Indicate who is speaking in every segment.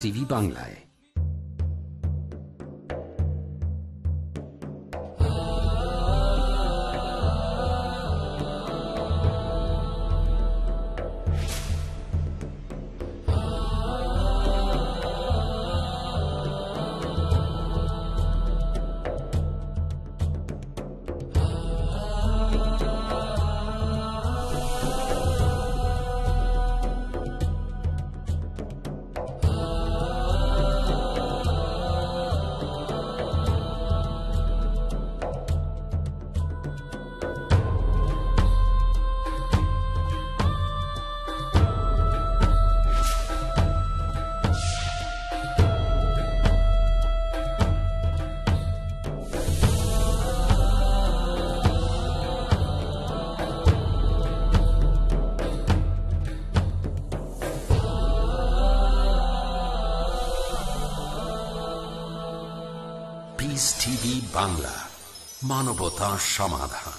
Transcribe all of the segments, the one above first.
Speaker 1: Sivi Banglai Bangla মানবতা সমাধান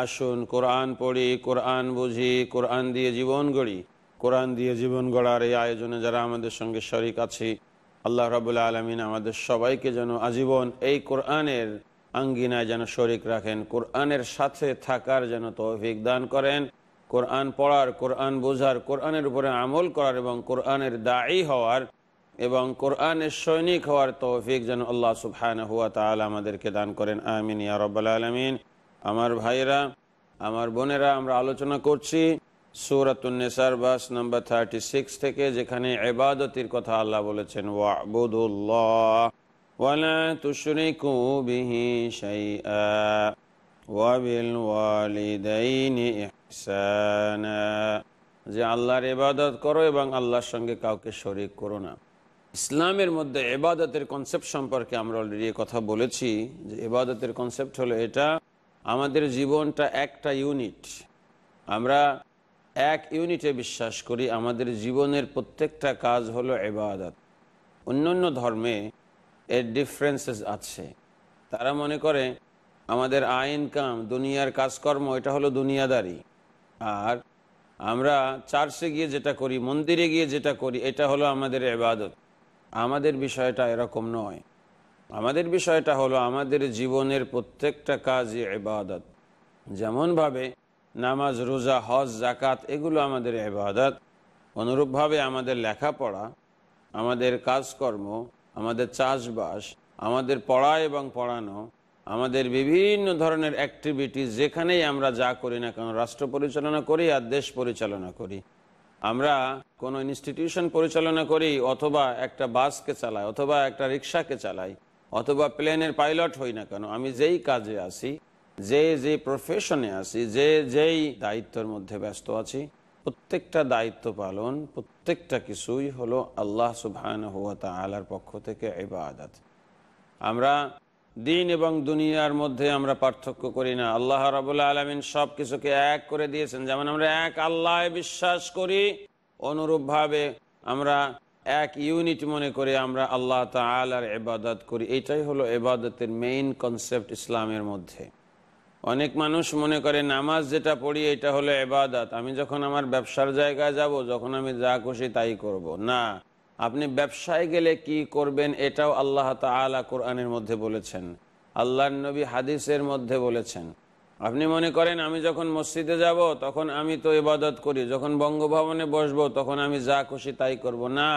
Speaker 2: আসুন কোরআন পড়ি কোরআন বুঝি কোরআন দিয়ে জীবন গড়ি কোরআন দিয়ে জীবন গড়ার এই আয়োজনে যারা আমাদের সঙ্গে শরিক আছি আল্লাহ রাবুল্লা আলমিন আমাদের সবাইকে যেন আজীবন এই কোরআনের আঙ্গিনায় যেন শরিক রাখেন কোরআনের সাথে থাকার যেন তৌফিক দান করেন কোরআন পড়ার কোরআন বোঝার কোরআনের উপরে আমল করার এবং কোরআনের দায়ী হওয়ার এবং কোরআনের সৈনিক হওয়ার তৌফিক যেন আল্লাহ সুফায়না হুয়া তাল আমাদেরকে দান করেন আমিন ইয়া রব্বাল আলমিন আমার ভাইরা আমার বোনেরা আমরা আলোচনা করছি সুরাতুন্নেসার বাস নাম্বার থার্টি সিক্স থেকে যেখানে এবাদতির কথা আল্লাহ বলেছেন যে আল্লাহর এবাদত করো এবং আল্লাহর সঙ্গে কাউকে শরিক করো না ইসলামের মধ্যে এবাদতের কনসেপ্ট সম্পর্কে আমরা অলরেডি কথা বলেছি যে এবাদতের কনসেপ্ট হলো এটা আমাদের জীবনটা একটা ইউনিট আমরা এক ইউনিটে বিশ্বাস করি আমাদের জীবনের প্রত্যেকটা কাজ হলো এবাদত অন্যান্য ধর্মে এর ডিফারেন্সেস আছে তারা মনে করে আমাদের আইন কাম দুনিয়ার কাজকর্ম এটা হলো দুনিয়াদারি আর আমরা চার্চে গিয়ে যেটা করি মন্দিরে গিয়ে যেটা করি এটা হলো আমাদের এবাদত আমাদের বিষয়টা এরকম নয় আমাদের বিষয়টা হলো আমাদের জীবনের প্রত্যেকটা কাজই এবাদত যেমনভাবে নামাজ রোজা হজ জাকাত এগুলো আমাদের এবাদত অনুরূপভাবে আমাদের লেখাপড়া আমাদের কাজকর্ম আমাদের চাষবাস আমাদের পড়া এবং পড়ানো আমাদের বিভিন্ন ধরনের অ্যাক্টিভিটি যেখানেই আমরা যা করি না কেন রাষ্ট্র পরিচালনা করি আর দেশ পরিচালনা করি আমরা কোনো ইনস্টিটিউশন পরিচালনা করি অথবা একটা বাসকে চালাই অথবা একটা রিক্সাকে চালাই অথবা প্লেনের পাইলট হই না কেন আমি যেই কাজে আছি যে যে প্রফেশনে আছি যে যেই দায়িত্বের মধ্যে ব্যস্ত আছি প্রত্যেকটা দায়িত্ব পালন প্রত্যেকটা কিছুই হলো আল্লাহ সুবহান হুয়া আলার পক্ষ থেকে ইবাদত আমরা দিন এবং দুনিয়ার মধ্যে আমরা পার্থক্য করি না আল্লাহ রাবুল্লা আলমিন সব কিছুকে এক করে দিয়েছেন যেমন আমরা এক আল্লাহ বিশ্বাস করি অনুরূপভাবে আমরা এক ইউনিট মনে করে আমরা আল্লাহ তালার এবাদত করি এটাই হলো এবাদতের মেইন কনসেপ্ট ইসলামের মধ্যে অনেক মানুষ মনে করে নামাজ যেটা পড়ি এটা হলো এবাদত আমি যখন আমার ব্যবসার জায়গায় যাব যখন আমি যা খুশি তাই করব। না আপনি ব্যবসায় গেলে কি করবেন এটাও আল্লাহ তালা কোরআনের মধ্যে বলেছেন আল্লাহ নবী হাদিসের মধ্যে বলেছেন আপনি মনে করেন আমি যখন মসজিদে যাব তখন আমি তো ইবাদত করি যখন বঙ্গভবনে বসব তখন আমি যা খুশি তাই করব না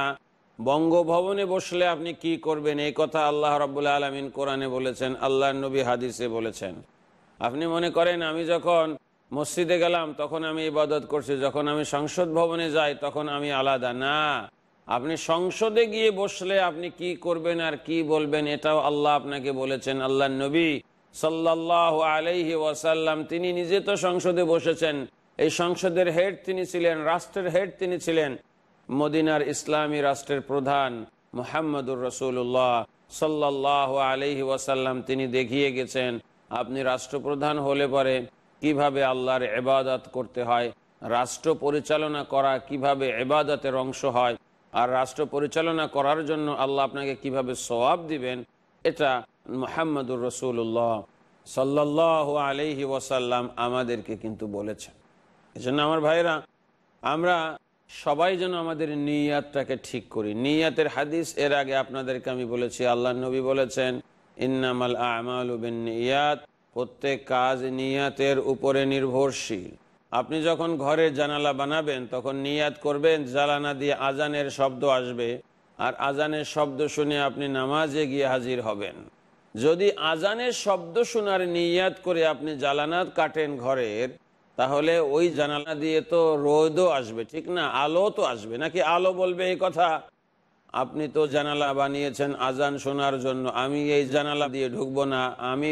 Speaker 2: বঙ্গভবনে বসলে আপনি কি করবেন এই কথা আল্লাহ রব্বুল আলমিন কোরআনে বলেছেন আল্লাহ নবী হাদিসে বলেছেন আপনি মনে করেন আমি যখন মসজিদে গেলাম তখন আমি ইবাদত করছি যখন আমি সংসদ ভবনে যাই তখন আমি আলাদা না আপনি সংসদে গিয়ে বসলে আপনি কি করবেন আর কি বলবেন এটাও আল্লাহ আপনাকে বলেছেন আল্লাহ নবী সাল্লাহ আলাইহি ওয়াসাল্লাম তিনি নিজে তো সংসদে বসেছেন এই সংসদের হেড তিনি ছিলেন রাষ্ট্রের হেড তিনি ছিলেন মদিনার ইসলামী রাষ্ট্রের প্রধান মোহাম্মদুর রসুল্লাহ সাল্লাহ আলহি ওয়াসাল্লাম তিনি দেখিয়ে গেছেন আপনি রাষ্ট্রপ্রধান হলে পরে কিভাবে আল্লাহর এবাদত করতে হয় রাষ্ট্র পরিচালনা করা কিভাবে এবাদতের অংশ হয় আর রাষ্ট্র পরিচালনা করার জন্য আল্লাহ আপনাকে কিভাবে সওয়াব দিবেন এটা মোহাম্মদুর রসুল্লাহ সাল্লাহ আলহি ওয়াসাল্লাম আমাদেরকে কিন্তু বলেছেন এজন্য আমার ভাইরা আমরা সবাই যেন আমাদের নিয়াতটাকে ঠিক করি নিয়াতের হাদিস এর আগে আপনাদেরকে আমি বলেছি আল্লাহ নবী বলেছেন ইন্নামাল আমাল নিয়াত প্রত্যেক কাজ নিয়াতের উপরে নির্ভরশীল আপনি যখন ঘরে জানালা বানাবেন তখন নিয়াত করবেন জালানা দিয়ে আজানের শব্দ আসবে আর আজানের শব্দ শুনে আপনি নামাজে গিয়ে হাজির হবেন যদি আজানের শব্দ শোনার নিয়াত করে আপনি জ্বালানাত কাটেন ঘরের তাহলে ওই জানালা দিয়ে তো রোদও আসবে ঠিক না আলো তো আসবে নাকি আলো বলবে এই কথা আপনি তো জানালা বানিয়েছেন আজান শোনার জন্য আমি এই জানালা দিয়ে ঢুকবো না আমি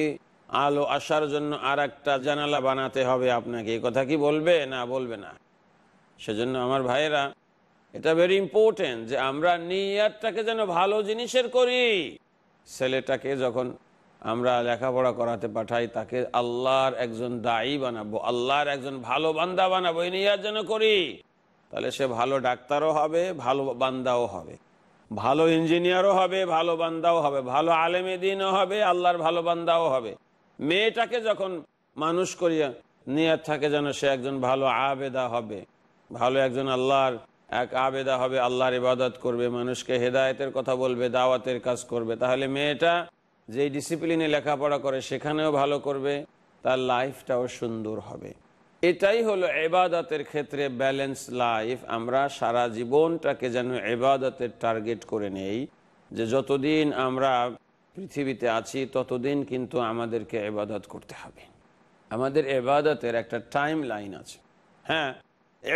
Speaker 2: আলো আসার জন্য আর একটা জানালা বানাতে হবে আপনাকে এই কথা কি বলবে না বলবে না সেজন্য আমার ভাইয়েরা এটা ভেরি ইম্পর্টেন্ট যে আমরা নিয়ারটাকে যেন ভালো জিনিসের করি ছেলেটাকে যখন আমরা লেখাপড়া করাতে পাঠাই তাকে আল্লাহর একজন দায়ী বানাবো আল্লাহর একজন ভালো বান্দা বানাবো এই নিয়ে যেন করি তাহলে সে ভালো ডাক্তারও হবে ভালো বান্দাও হবে ভালো ইঞ্জিনিয়ারও হবে ভালো বান্দাও হবে ভালো আলেমে দিনও হবে আল্লাহর ভালো বান্দাও হবে মেয়েটাকে যখন মানুষ করিয়া নিয়ে থাকে যেন সে একজন ভালো আবেদা হবে ভালো একজন আল্লাহর এক আবেদা হবে আল্লাহর ইবাদত করবে মানুষকে হেদায়তের কথা বলবে দাওয়াতের কাজ করবে তাহলে মেয়েটা যেই ডিসিপ্লিনে লেখাপড়া করে সেখানেও ভালো করবে তার লাইফটাও সুন্দর হবে এটাই হলো এবাদতের ক্ষেত্রে ব্যালেন্স লাইফ আমরা সারা জীবনটাকে যেন এবাদতের টার্গেট করে নেই যে যতদিন আমরা পৃথিবীতে আছি ততদিন কিন্তু আমাদেরকে এবাদত করতে হবে আমাদের এবাদতের একটা টাইম লাইন আছে হ্যাঁ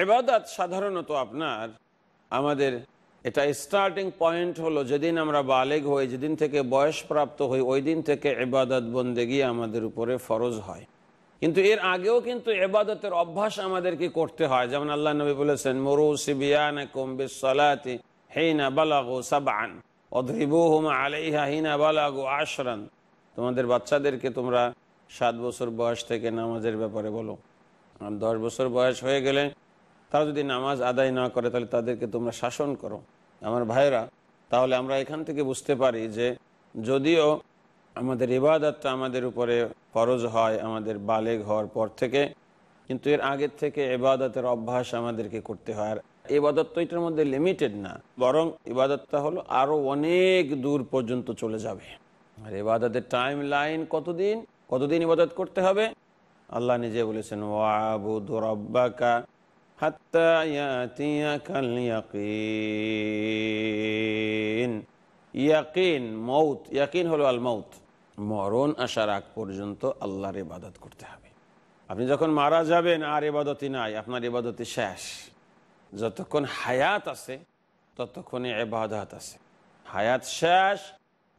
Speaker 2: এবাদাত সাধারণত আপনার আমাদের এটা স্টার্টিং পয়েন্ট হলো যেদিন আমরা বালেগ হই যেদিন থেকে বয়সপ্রাপ্ত হই ওই দিন থেকে এবাদত বন্দেগি আমাদের উপরে ফরজ হয় কিন্তু এর আগেও কিন্তু এবাদতের অভ্যাস আমাদেরকে করতে হয় যেমন আল্লাহ নবী বলেছেন মরু সিবিয়ান কুম্বিসালাতি হেইনা বালাগো সাবান অধরিবুহুমা আলাইহা হিনা বালাগো আশরান তোমাদের বাচ্চাদেরকে তোমরা সাত বছর বয়স থেকে নামাজের ব্যাপারে বলো আর দশ বছর বয়স হয়ে গেলে তারা যদি নামাজ আদায় না করে তাহলে তাদেরকে তোমরা শাসন করো আমার ভাইরা তাহলে আমরা এখান থেকে বুঝতে পারি যে যদিও আমাদের ইবাদতটা আমাদের উপরে ফরজ হয় আমাদের বালেগ হওয়ার পর থেকে কিন্তু এর আগের থেকে এবাদতের অভ্যাস আমাদেরকে করতে হয় আর এবাদত তো এটার মধ্যে লিমিটেড না বরং ইবাদতটা হলো আরও অনেক দূর পর্যন্ত চলে যাবে আর এবাদতের টাইম লাইন কতদিন কতদিন ইবাদত করতে হবে আল্লাহ নিজে বলেছেন ওয়াবু দুরব্বাকা ইয়াকিন ইয়াকিন হলো আল মৌত মরণ আসার আগ পর্যন্ত আল্লাহর ইবাদত করতে হবে আপনি যখন মারা যাবেন আর এবাদতি নাই আপনার ইবাদতি শেষ যতক্ষণ হায়াত আছে ততক্ষণে এবাদত আছে হায়াত শেষ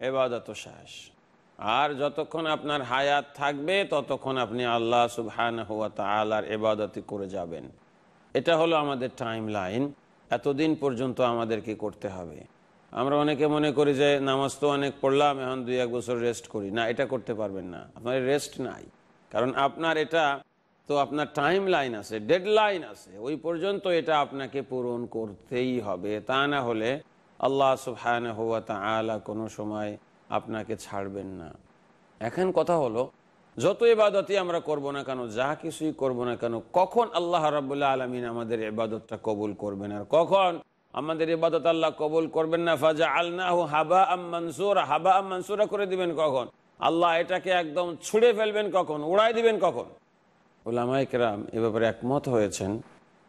Speaker 2: এবাদত শেষ আর যতক্ষণ আপনার হায়াত থাকবে ততক্ষণ আপনি আল্লাহ সুবহান হুয়া তালার এবাদতি করে যাবেন এটা হলো আমাদের টাইম লাইন এতদিন পর্যন্ত আমাদেরকে করতে হবে আমরা অনেকে মনে করি যে নামাজ তো অনেক পড়লাম এখন দুই এক বছর রেস্ট করি না এটা করতে পারবেন না আপনার রেস্ট নাই কারণ আপনার এটা তো আপনার টাইম লাইন আছে ডেড লাইন আছে ওই পর্যন্ত এটা আপনাকে পূরণ করতেই হবে তা না হলে আল্লাহ সুফহান হওয়া তা আলা কোনো সময় আপনাকে ছাড়বেন না এখন কথা হলো যত এবাদতই আমরা করব না কেন যা কিছুই করব না কেন কখন আল্লাহ রাবুল্লাহ আলমিন আমাদের এবাদতটা কবুল করবেন আর কখন আমাদের ইবাদত আল্লাহ কবুল করবেন না ফাজা আল্লাহ হাবা আমসুরা হাবা আমসুরা করে দিবেন কখন আল্লাহ এটাকে একদম ছুঁড়ে ফেলবেন কখন উড়াই দিবেন কখন ওলামাইকরাম এ ব্যাপারে একমত হয়েছেন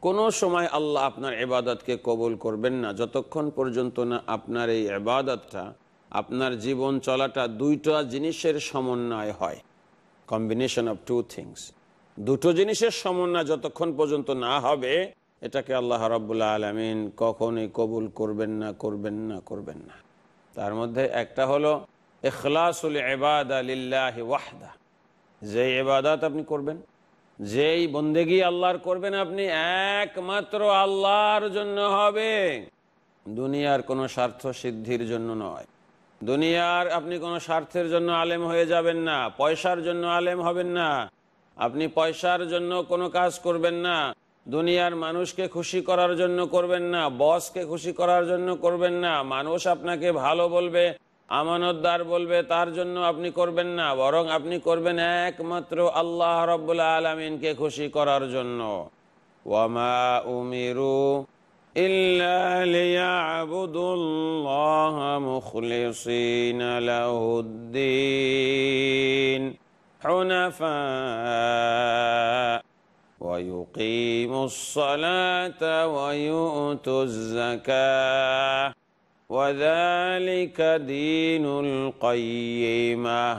Speaker 2: কোনো সময় আল্লাহ আপনার এবাদতকে কবুল করবেন না যতক্ষণ পর্যন্ত না আপনার এই এবাদতটা আপনার জীবন চলাটা দুইটা জিনিসের সমন্বয় হয় কম্বিনেশন অফ টু থিংস দুটো জিনিসের সমন্বয় যতক্ষণ পর্যন্ত না হবে এটাকে আল্লাহ রাবুল্লাহ আলমিন কখনই কবুল করবেন না করবেন না করবেন না তার মধ্যে একটা হলো এখলাসুল এবাদ আলিল্লাহ ওয়াহদা যে এবাদাত আপনি করবেন যেই বন্দেগি আল্লাহর করবেন আপনি একমাত্র আল্লাহর জন্য হবে দুনিয়ার কোনো স্বার্থ সিদ্ধির জন্য নয় দুনিয়ার আপনি কোনো স্বার্থের জন্য আলেম হয়ে যাবেন না পয়সার জন্য আলেম হবেন না আপনি পয়সার জন্য কোনো কাজ করবেন না দুনিয়ার মানুষকে খুশি করার জন্য করবেন না বসকে খুশি করার জন্য করবেন না মানুষ আপনাকে ভালো বলবে আমানতদার বলবে তার জন্য আপনি করবেন না বরং আপনি করবেন একমাত্র আল্লাহ রব্বুল্লা আলমিনকে খুশি করার জন্য ওয়ামা উমিরু إلا ليعبدوا الله مخلصين له الدين حنفاء ويقيموا الصلاة ويؤتوا الزكاة وذلك دين القيمة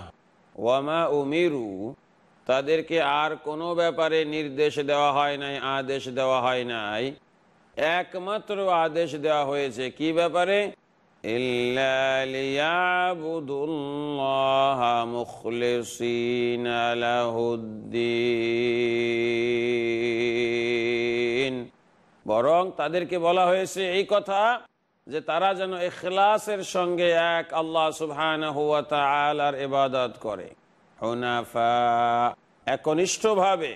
Speaker 2: وما أمروا তাদেরকে আর কোনো ব্যাপারে নির্দেশ দেওয়া হয় নাই আদেশ দেওয়া হয় নাই একমাত্র আদেশ দেওয়া হয়েছে কি ব্যাপারে বরং তাদেরকে বলা হয়েছে এই কথা যে তারা যেন এখলাসের সঙ্গে এক আল্লাহ সুহান হুয়া ইবাদত করে একনিষ্ঠ একনিষ্ঠভাবে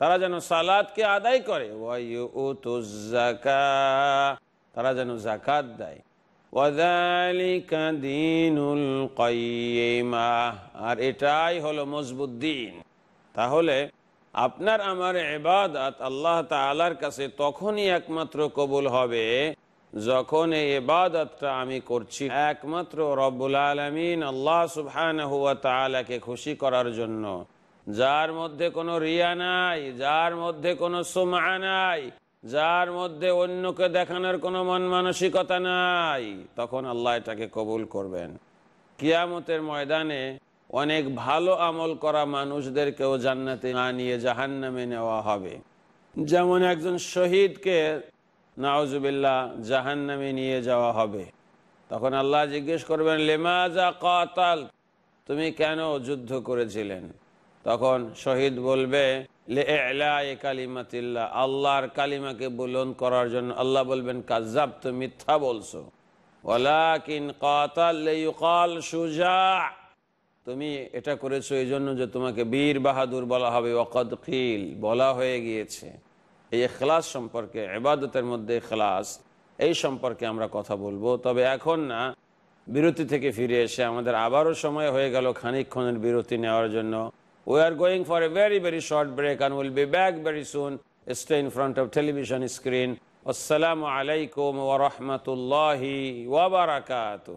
Speaker 2: তারা যেন সালাদকে আদায় করে তারা যেন জাকাত দেয় আর এটাই হলো মজবুত দিন তাহলে আপনার আমার এবাদত আল্লাহ তালার কাছে তখনই একমাত্র কবুল হবে যখন এই এবাদতটা আমি করছি একমাত্র রব্বুল আলমিন আল্লাহ সুবহান হুয়া তালাকে খুশি করার জন্য যার মধ্যে কোনো রিয়া নাই যার মধ্যে কোনো সোমা নাই যার মধ্যে অন্যকে দেখানোর কোনো মন মানসিকতা নাই তখন আল্লাহ এটাকে কবুল করবেন কিয়ামতের ময়দানে অনেক ভালো আমল করা মানুষদেরকেও জান্নাতে না নিয়ে জাহান্নামে নেওয়া হবে যেমন একজন শহীদকে নাওজুবিল্লা জাহান্নামে নিয়ে যাওয়া হবে তখন আল্লাহ জিজ্ঞেস করবেন লেমাজা কাতাল তুমি কেন যুদ্ধ করেছিলেন তখন শহীদ বলবে আল্লাহর কালিমাকে বুলন করার জন্য আল্লাহ বলবেন কাজাব তো মিথ্যা বলছো সুজা তুমি এটা করেছো এই জন্য যে তোমাকে বীর বাহাদুর বলা হবে ওকদ খিল বলা হয়ে গিয়েছে এই এখলাস সম্পর্কে এবাদতের মধ্যে এখলাস এই সম্পর্কে আমরা কথা বলবো তবে এখন না বিরতি থেকে ফিরে এসে আমাদের আবারও সময় হয়ে গেল খানিক্ষণের বিরতি নেওয়ার জন্য We are going for a very, very short break and we'll be back very soon. Stay in front of television screen. Assalamu alaikum wa rahmatullahi wa barakatuh.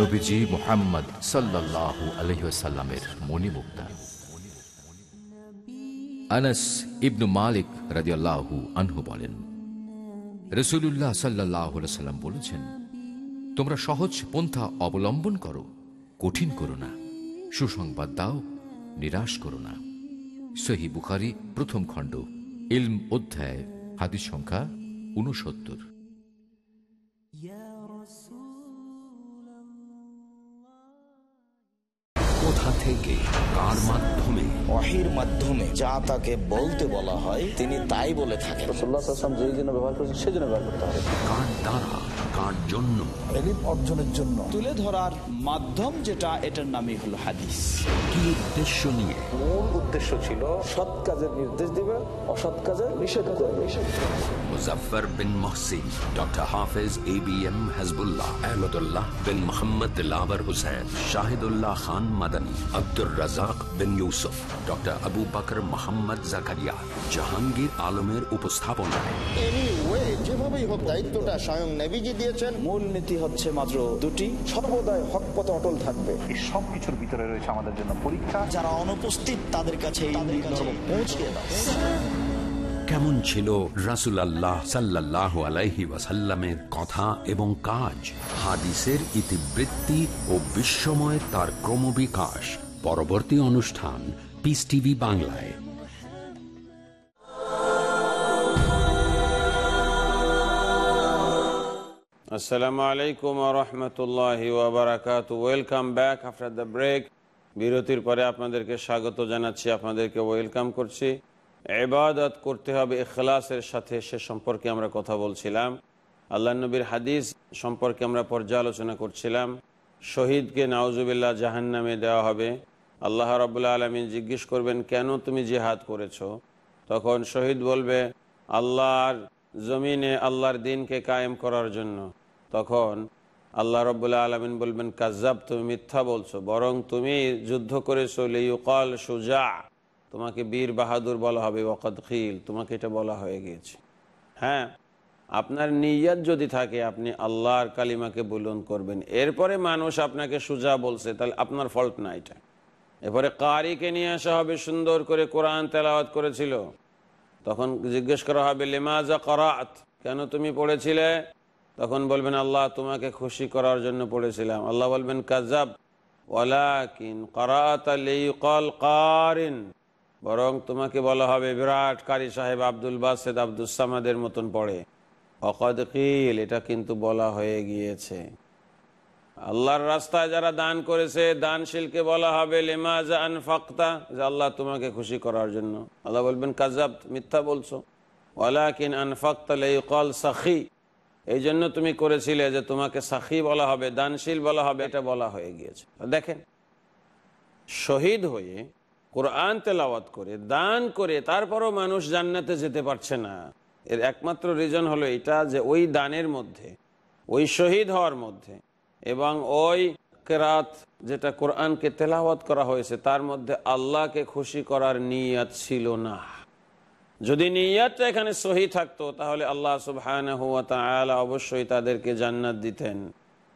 Speaker 1: নবীজি মোহাম্মদ সাল্লাহ আলহিসাল্লামের মণিমুক্তা আনাস ইবনু মালিক রাজিয়াল্লাহু আনহু বলেন রসুলুল্লাহ সাল্লাহ সাল্লাম বলেছেন তোমরা সহজ পন্থা অবলম্বন করো কঠিন করো না সুসংবাদ দাও নিরাশ করো না সহি বুখারি প্রথম খণ্ড ইলম অধ্যায় হাদিস সংখ্যা ঊনসত্তর থেকে কার মাধ্যমে অহির মাধ্যমে যা
Speaker 2: তাকে বলতে বলা হয় তিনি তাই বলে থাকেন রসুল্লাহ
Speaker 1: যেই ব্যবহার করেছেন সেজন্য ব্যবহার করতে হবে কার দ্বারা জন্য অর্জনের জন্য তুলে ধরার মাধ্যম যেটা এটার হলো উদ্দেশ্য নিয়ে মূল উদ্দেশ্য ছিল সৎ কাজের bin Mohsin doctor A B M Shahidullah Khan Madani Abdur Razzak bin doctor Abu Mohammad Jahangir আলমের উপস্থাপনায় যেভাবেই হোক দায়িত্বটা স্বয়ং নেভিজি দিয়েছেন মূল নীতি হচ্ছে মাত্র দুটি সর্বদাই হক পথে অটল থাকবে এই সবকিছুর ভিতরে রয়েছে আমাদের জন্য পরীক্ষা যারা অনুপস্থিত তাদের কাছে পৌঁছিয়ে কেমন ছিল রাসুল আল্লাহ সাল্লাহ আলাইহি ওয়াসাল্লামের কথা এবং কাজ হাদিসের ইতিবৃত্তি ও বিশ্বময় তার ক্রমবিকাশ পরবর্তী অনুষ্ঠান পিস টিভি বাংলায়
Speaker 2: আসসালামু আলাইকুম রহমতুল্লাহি ওবরাকাত welcome back after the break বিরতির পরে আপনাদেরকে স্বাগত জানাচ্ছি আপনাদেরকে ওয়েলকাম করছি এবাদত করতে হবে এখলাসের সাথে সে সম্পর্কে আমরা কথা বলছিলাম আল্লাহ নবীর হাদিস সম্পর্কে আমরা পর্যালোচনা করছিলাম শহীদকে নাওজুবিল্লাহ জাহান নামে দেওয়া হবে আল্লাহ রবুল্লা আলমিন জিজ্ঞেস করবেন কেন তুমি জিহাদ করেছো তখন শহীদ বলবে আল্লাহর জমিনে আল্লাহর দিনকে কায়েম করার জন্য তখন আল্লাহ রব্বুল্লাহ আলমিন বলবেন কাজাব তুমি মিথ্যা বলছো বরং তুমি যুদ্ধ করেছো লিউকাল সুজা তোমাকে বীর বাহাদুর বলা হবে ওকদ খিল তোমাকে এটা বলা হয়ে গিয়েছে হ্যাঁ আপনার নিয়াত যদি থাকে আপনি আল্লাহর কালিমাকে বুলন করবেন এরপরে মানুষ আপনাকে সুজা বলছে তাহলে আপনার ফল্ট না এটা এরপরে কারিকে নিয়ে আসা হবে সুন্দর করে কোরআন তেলাওয়াত করেছিল তখন জিজ্ঞেস করা হবে লেমাজা করাত কেন তুমি পড়েছিলে তখন বলবেন আল্লাহ তোমাকে খুশি করার জন্য পড়েছিলাম আল্লাহ বলবেন কাজাব কারিন বরং তোমাকে বলা হবে বিরাট কারি সাহেব আব্দুল বাসেদ আব্দুসামাদের মতন পড়ে অকদ কিল এটা কিন্তু বলা হয়ে গিয়েছে আল্লাহর রাস্তায় যারা দান করেছে দানশীলকে বলা হবে লেমাজা যে আল্লাহ তোমাকে খুশি করার জন্য আল্লাহ বলবেন কাজাব মিথ্যা বলছো ওয়ালাকিন আন ফাক্তা লাই সাখি এই জন্য তুমি করেছিলে যে তোমাকে সাখি বলা হবে দানশীল বলা হবে এটা বলা হয়ে গিয়েছে দেখেন শহীদ হয়ে কোরআন তেলাওয়াত করে দান করে তারপরও মানুষ জান্নাতে যেতে পারছে না এর একমাত্র রিজন হলো এটা যে ওই দানের মধ্যে ওই শহীদ হওয়ার মধ্যে এবং ওই কেরাত যেটা কোরআনকে তেলাওয়াত করা হয়েছে তার মধ্যে আল্লাহকে খুশি করার নিয়াত ছিল না যদি নিয়াতটা এখানে সহি থাকতো তাহলে আল্লাহ সুবহান অবশ্যই তাদেরকে জান্নাত দিতেন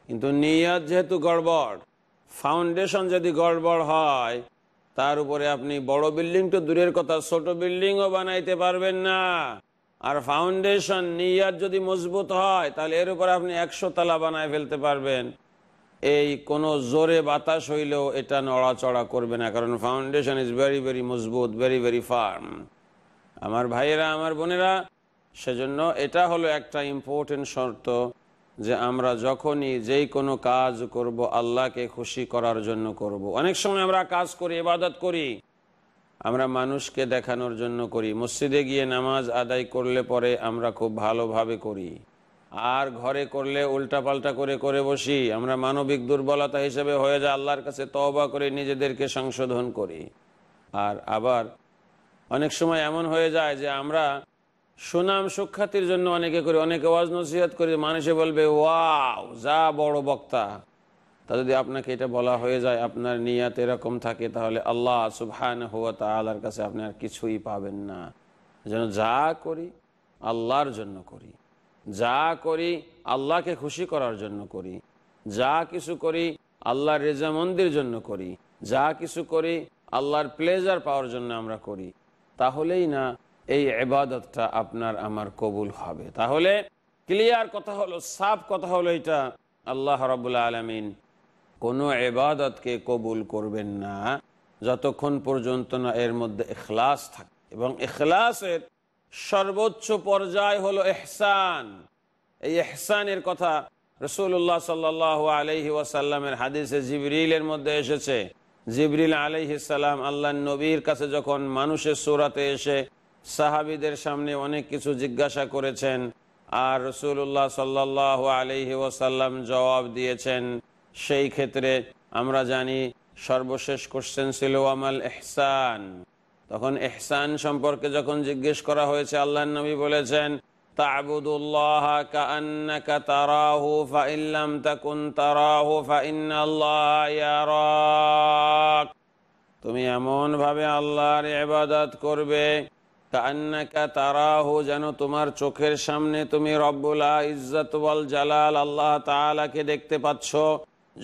Speaker 2: কিন্তু নিয়াত যেহেতু গড়বড় ফাউন্ডেশন যদি গড়বড় হয় তার উপরে আপনি বড় বিল্ডিং তো দূরের কথা ছোট বিল্ডিংও বানাইতে পারবেন না আর ফাউন্ডেশন নিয়ার যদি মজবুত হয় তাহলে এর উপর আপনি একশো তালা বানায় ফেলতে পারবেন এই কোনো জোরে বাতাস হইলেও এটা নড়াচড়া করবে না কারণ ফাউন্ডেশন ইজ ভেরি ভেরি মজবুত ভেরি ভেরি ফার্ম আমার ভাইয়েরা আমার বোনেরা সেজন্য এটা হলো একটা ইম্পর্টেন্ট শর্ত যে আমরা যখনই যেই কোনো কাজ করব আল্লাহকে খুশি করার জন্য করব। অনেক সময় আমরা কাজ করি ইবাদত করি আমরা মানুষকে দেখানোর জন্য করি মসজিদে গিয়ে নামাজ আদায় করলে পরে আমরা খুব ভালোভাবে করি আর ঘরে করলে উল্টাপাল্টা করে করে বসি আমরা মানবিক দুর্বলতা হিসেবে হয়ে যায় আল্লাহর কাছে তওবা করে নিজেদেরকে সংশোধন করি আর আবার অনেক সময় এমন হয়ে যায় যে আমরা সুনাম সুখ্যাতির জন্য অনেকে করি অনেকে ওয়াজ নসিহত করি মানুষে বলবে ওয়াও যা বড় বক্তা তা যদি আপনাকে এটা বলা হয়ে যায় আপনার নিয়াত এরকম থাকে তাহলে আল্লাহ সুবহান হুয়া তালার কাছে আপনি আর কিছুই পাবেন না যেন যা করি আল্লাহর জন্য করি যা করি আল্লাহকে খুশি করার জন্য করি যা কিছু করি আল্লাহর রেজামন্দির জন্য করি যা কিছু করি আল্লাহর প্লেজার পাওয়ার জন্য আমরা করি তাহলেই না এই এবাদতটা আপনার আমার কবুল হবে তাহলে ক্লিয়ার কথা হলো সাফ কথা হলো এটা আল্লাহ রবুল্লা আলমিন কোনো এবাদতকে কবুল করবেন না যতক্ষণ পর্যন্ত না এর মধ্যে এখলাস থাকে এবং এখলাসের সর্বোচ্চ পর্যায় হলো এহসান এই এহসানের কথা রসুল্লাহ সাল্লাহ আলহি ওয়াসাল্লামের হাদিসে জিবরিলের মধ্যে এসেছে জিবরিল আলাইহিসাল্লাম আল্লাহ নবীর কাছে যখন মানুষের সুরাতে এসে সাহাবিদের সামনে অনেক কিছু জিজ্ঞাসা করেছেন আর রসুল্লাহ সাল্লাহ আলহি ওসাল্লাম জবাব দিয়েছেন সেই ক্ষেত্রে আমরা জানি সর্বশেষ কোশ্চেন ছিল আমাল এহসান তখন এহসান সম্পর্কে যখন জিজ্ঞেস করা হয়েছে আল্লাহ নবী বলেছেন تعبد الله كأنك تراه فإن لم تكن تراه فإن الله يراك তুমি এমনভাবে আল্লাহর ইবাদত করবে তারাহু যেন তোমার চোখের সামনে তুমি রব্বুলা ইজ্জতওয়াল জালাল আল্লাহ তালাকে দেখতে পাচ্ছ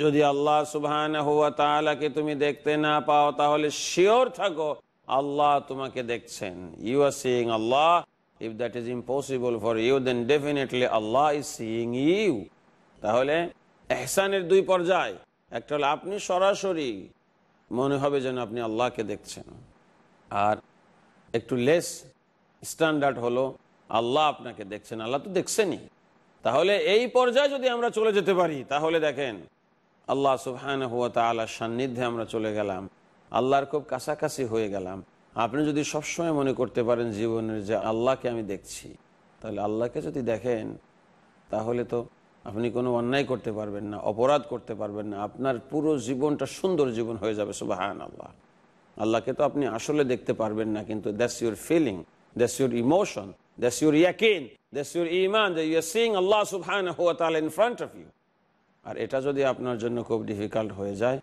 Speaker 2: যদি আল্লাহ সুবহান হুয়া তালাকে তুমি দেখতে না পাও তাহলে শিওর থাকো আল্লাহ তোমাকে দেখছেন you are seeing Allah if that is impossible for you then definitely Allah is seeing you তাহলে এহসানের দুই পর্যায় একটা হলো আপনি সরাসরি মনে হবে যেন আপনি আল্লাহকে দেখছেন আর একটু লেস স্ট্যান্ডার্ড হলো আল্লাহ আপনাকে দেখছেন আল্লাহ তো দেখছেনই তাহলে এই পর্যায়ে যদি আমরা চলে যেতে পারি তাহলে দেখেন আল্লাহ সুফহান হুয়া তালার সান্নিধ্যে আমরা চলে গেলাম আল্লাহর খুব কাছাকাছি হয়ে গেলাম আপনি যদি সবসময় মনে করতে পারেন জীবনের যে আল্লাহকে আমি দেখছি তাহলে আল্লাহকে যদি দেখেন তাহলে তো আপনি কোনো অন্যায় করতে পারবেন না অপরাধ করতে পারবেন না আপনার পুরো জীবনটা সুন্দর জীবন হয়ে যাবে সুবাহান আল্লাহ আল্লাহকে তো আপনি আসলে দেখতে পারবেন না কিন্তু that's your feeling that's your emotion that's your ইয়াকিন দ্যাটস ইউর ইমান ইউ সিং আল্লাহ সুবহান হুয়া তাল ইন ফ্রন্ট অফ ইউ আর এটা যদি আপনার জন্য খুব ডিফিকাল্ট হয়ে যায়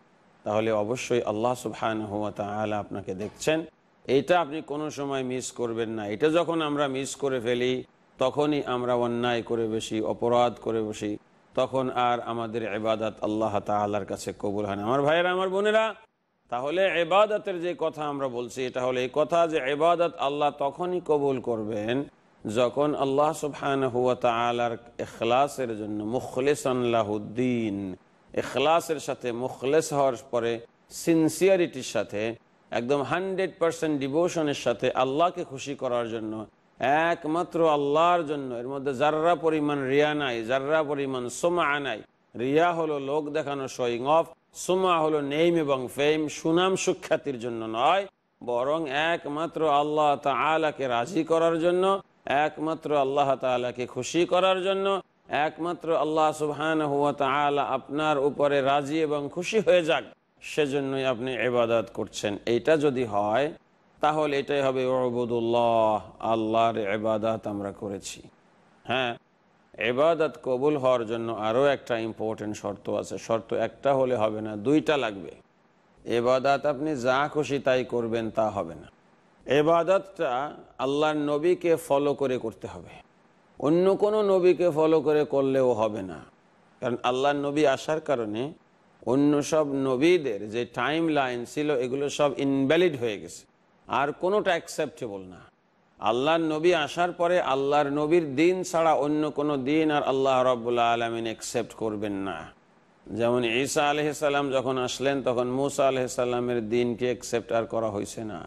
Speaker 2: তাহলে অবশ্যই আল্লাহ সুবহান হুয়া তাহলে আপনাকে দেখছেন এটা আপনি কোনো সময় মিস করবেন না এটা যখন আমরা মিস করে ফেলি তখনই আমরা অন্যায় করে বসি অপরাধ করে বসি তখন আর আমাদের এবাদাত আল্লাহ তাল্লার কাছে কবুল হয় না আমার ভাইয়েরা আমার বোনেরা তাহলে এবাদাতের যে কথা আমরা বলছি এটা হলো এই কথা যে এবাদত আল্লাহ তখনই কবুল করবেন যখন আল্লাহ সুফান হুয়া তালার এখলাসের জন্য আল্লাহদ্দিন এখলাসের সাথে মুখলেস হওয়ার পরে সিনসিয়ারিটির সাথে একদম হান্ড্রেড পারসেন্ট ডিভোশনের সাথে আল্লাহকে খুশি করার জন্য একমাত্র আল্লাহর জন্য এর মধ্যে যার্রা পরিমাণ রিয়া নাই যার্রা পরিমাণ সোমা নাই রিয়া হলো লোক দেখানো শোয়িং অফ সোমা হলো নেইম এবং ফেম সুনাম সুখ্যাতির জন্য নয় বরং একমাত্র আল্লাহ তালাকে রাজি করার জন্য একমাত্র আল্লাহ তালাকে খুশি করার জন্য একমাত্র আল্লাহ সুবহান হুয়া তালা আপনার উপরে রাজি এবং খুশি হয়ে যাক সেজন্যই আপনি এবাদাত করছেন এইটা যদি হয় তাহলে এটাই হবে ওবুদুল্লাহ আল্লাহর এবাদাত আমরা করেছি হ্যাঁ এবাদাত কবুল হওয়ার জন্য আরও একটা ইম্পর্টেন্ট শর্ত আছে শর্ত একটা হলে হবে না দুইটা লাগবে এবাদাত আপনি যা খুশি তাই করবেন তা হবে না এবাদতটা আল্লাহর নবীকে ফলো করে করতে হবে অন্য কোনো নবীকে ফলো করে করলেও হবে না কারণ আল্লাহর নবী আসার কারণে অন্য সব নবীদের যে টাইম লাইন ছিল এগুলো সব ইনভ্যালিড হয়ে গেছে আর কোনোটা অ্যাকসেপ্টেবল না আল্লাহর নবী আসার পরে আল্লাহর নবীর দিন ছাড়া অন্য কোনো দিন আর আল্লাহ রব্বুল্লা আলমিন অ্যাকসেপ্ট করবেন না যেমন ঈসা আলহিসাল্লাম যখন আসলেন তখন মৌসা আলহিসাল্লামের দিনকে অ্যাকসেপ্ট আর করা হয়েছে না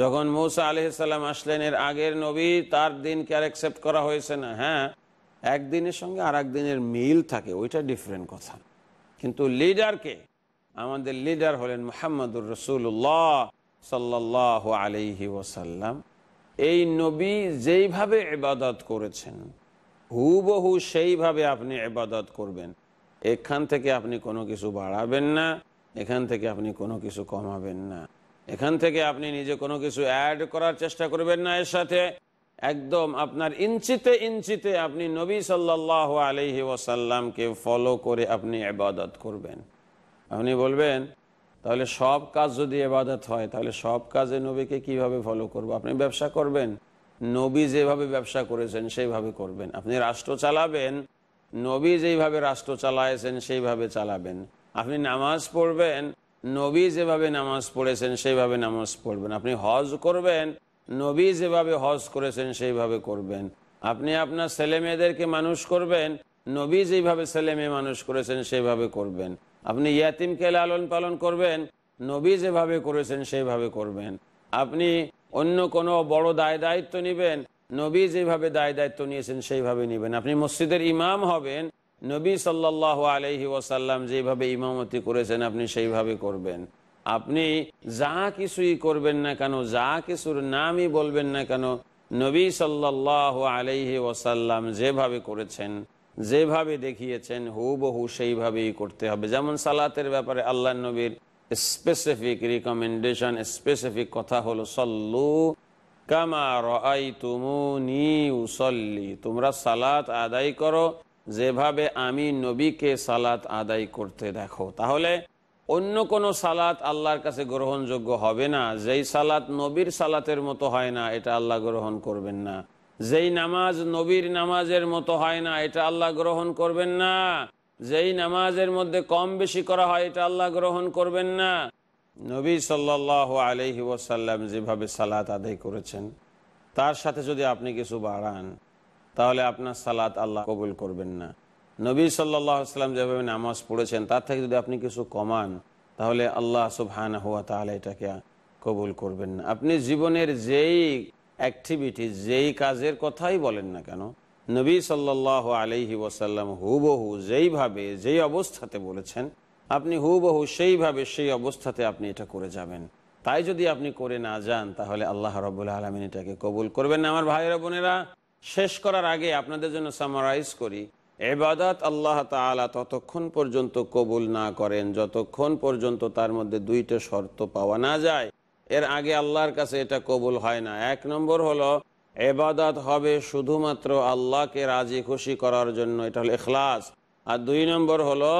Speaker 2: যখন মৌসা আলহিসাল্লাম আসলেন এর আগের নবী তার দিনকে আর অ্যাকসেপ্ট করা হয়েছে না হ্যাঁ একদিনের সঙ্গে আর দিনের মিল থাকে ওইটা ডিফারেন্ট কথা কিন্তু লিডারকে আমাদের লিডার হলেন মোহাম্মদুর রসুল্লাহ সাল্লাহ আলিহি ওসাল্লাম এই নবী যেইভাবে এবাদত করেছেন হুবহু সেইভাবে আপনি এবাদত করবেন এখান থেকে আপনি কোনো কিছু বাড়াবেন না এখান থেকে আপনি কোনো কিছু কমাবেন না এখান থেকে আপনি নিজে কোনো কিছু অ্যাড করার চেষ্টা করবেন না এর সাথে একদম আপনার ইঞ্চিতে ইঞ্চিতে আপনি নবী সাল্লাহ আলহি ওসাল্লামকে ফলো করে আপনি এবাদত করবেন আপনি বলবেন তাহলে সব কাজ যদি এবাদত হয় তাহলে সব কাজে নবীকে কিভাবে ফলো করব আপনি ব্যবসা করবেন নবী যেভাবে ব্যবসা করেছেন সেইভাবে করবেন আপনি রাষ্ট্র চালাবেন নবী যেইভাবে রাষ্ট্র চালায়েছেন সেইভাবে চালাবেন আপনি নামাজ পড়বেন নবী যেভাবে নামাজ পড়েছেন সেইভাবে নামাজ পড়বেন আপনি হজ করবেন নবী যেভাবে হজ করেছেন সেইভাবে করবেন আপনি আপনার ছেলে মেয়েদেরকে মানুষ করবেন নবী যেভাবে ছেলে মেয়ে মানুষ করেছেন সেইভাবে করবেন আপনি ইয়াতিমকে লালন পালন করবেন নবী যেভাবে করেছেন সেইভাবে করবেন আপনি অন্য কোনো বড় দায় দায়িত্ব নেবেন নবী যেভাবে দায় দায়িত্ব নিয়েছেন সেইভাবে নেবেন আপনি মসজিদের ইমাম হবেন নবী সাল্লাহ আলহি ওয়াসাল্লাম যেভাবে ইমামতি করেছেন আপনি সেইভাবে করবেন আপনি যা কিছুই করবেন না কেন যা কিছুর নামই বলবেন না কেন নবী সাল্লাহ আলাইহি ওয়াসাল্লাম যেভাবে করেছেন যেভাবে দেখিয়েছেন হুবহু সেইভাবেই করতে হবে যেমন সালাতের ব্যাপারে আল্লাহ নবীর স্পেসিফিক রিকমেন্ডেশন স্পেসিফিক কথা হলো সল্লু কামার উসল্লি তোমরা সালাত আদায় করো যেভাবে আমি নবীকে সালাত আদায় করতে দেখো তাহলে অন্য কোনো সালাত আল্লাহর কাছে গ্রহণযোগ্য হবে না যেই সালাত নবীর সালাতের মতো হয় না এটা আল্লাহ গ্রহণ করবেন না যেই নামাজ নবীর নামাজের মতো হয় না এটা আল্লাহ গ্রহণ করবেন না যেই নামাজের মধ্যে কম বেশি করা হয় এটা আল্লাহ গ্রহণ করবেন না নবী সাল্ল আলহি ওসাল্লাম যেভাবে সালাত আদায় করেছেন তার সাথে যদি আপনি কিছু বাড়ান তাহলে আপনার সালাত আল্লাহ কবুল করবেন না নবী সাল্লাম যেভাবে নামাজ পড়েছেন তার থেকে যদি আপনি কিছু কমান তাহলে আল্লাহ সুবহান হুয়া তাহলে এটাকে কবুল করবেন না আপনি জীবনের যেই অ্যাক্টিভিটি যেই কাজের কথাই বলেন না কেন নবী সাল্লাহ আলহি ওয়াসাল্লাম হুবহু যেইভাবে যেই অবস্থাতে বলেছেন আপনি হুবহু সেইভাবে সেই অবস্থাতে আপনি এটা করে যাবেন তাই যদি আপনি করে না যান তাহলে আল্লাহ রবুল্লা আলমিন এটাকে কবুল করবেন না আমার ভাইয়েরা বোনেরা শেষ করার আগে আপনাদের জন্য সামারাইজ করি এবাদাত আল্লাহ তালা ততক্ষণ পর্যন্ত কবুল না করেন যতক্ষণ পর্যন্ত তার মধ্যে দুইটা শর্ত পাওয়া না যায় এর আগে আল্লাহর কাছে এটা কবুল হয় না এক নম্বর হলো এবাদাত হবে শুধুমাত্র আল্লাহকে রাজি খুশি করার জন্য এটা হলো এখলাস আর দুই নম্বর হলো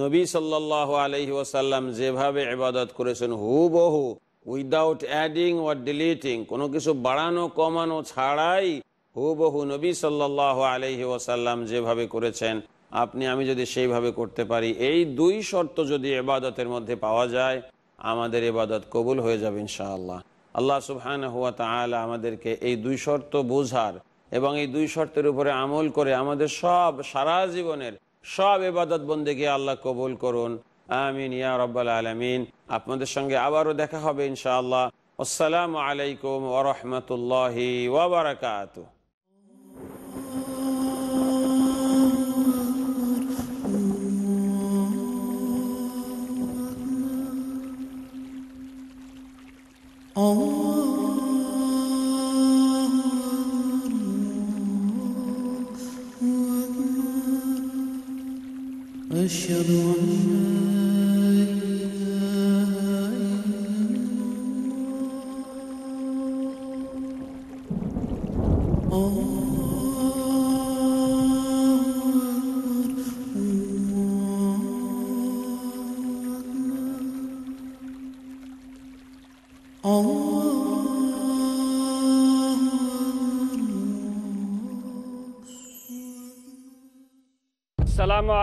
Speaker 2: নবী সাল্লাহ আলহি ওসাল্লাম যেভাবে এবাদত করেছেন হুবহু উইদাউট অ্যাডিং ওয়ার ডিলিটিং কোনো কিছু বাড়ানো কমানো ছাড়াই হুবহু নবী সাল্লাহ আলহি ওসাল্লাম যেভাবে করেছেন আপনি আমি যদি সেইভাবে করতে পারি এই দুই শর্ত যদি এবাদতের মধ্যে পাওয়া যায় আমাদের এবাদত কবুল হয়ে যাবে ইনশাআল্লাহ আল্লাহ সুহান হুয়া তালা আমাদেরকে এই দুই শর্ত বোঝার এবং এই দুই শর্তের উপরে আমল করে আমাদের সব সারা জীবনের সব এবাদত বন্দেকে আল্লাহ কবুল করুন আমিন ইয়া রব্বাল আলমিন আপনাদের সঙ্গে আবারও দেখা হবে ইনশাআল্লাহ আসসালামু আলাইকুম ওরহমতুল্লাহি ওবরাকাতু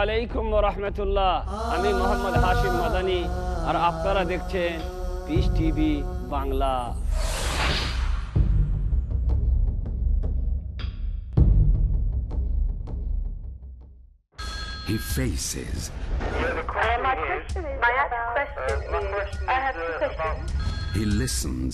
Speaker 2: আলাইকুম রহমতুল্লাহ আমি মোহাম্মদ হাশিম মাদানি আর আপনারা দেখছেন peace TV Bangla
Speaker 1: He faces.
Speaker 2: My question is, my
Speaker 1: question is, I have two questions. He listens.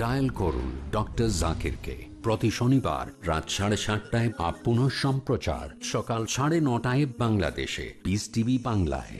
Speaker 1: Dial করুন ডক্টর জাকিরকে প্রতি শনিবার রাত সাড়ে সাতটায় আপ পুনঃ সম্প্রচার সকাল সাড়ে নটায় বাংলাদেশে বিস টিভি বাংলায়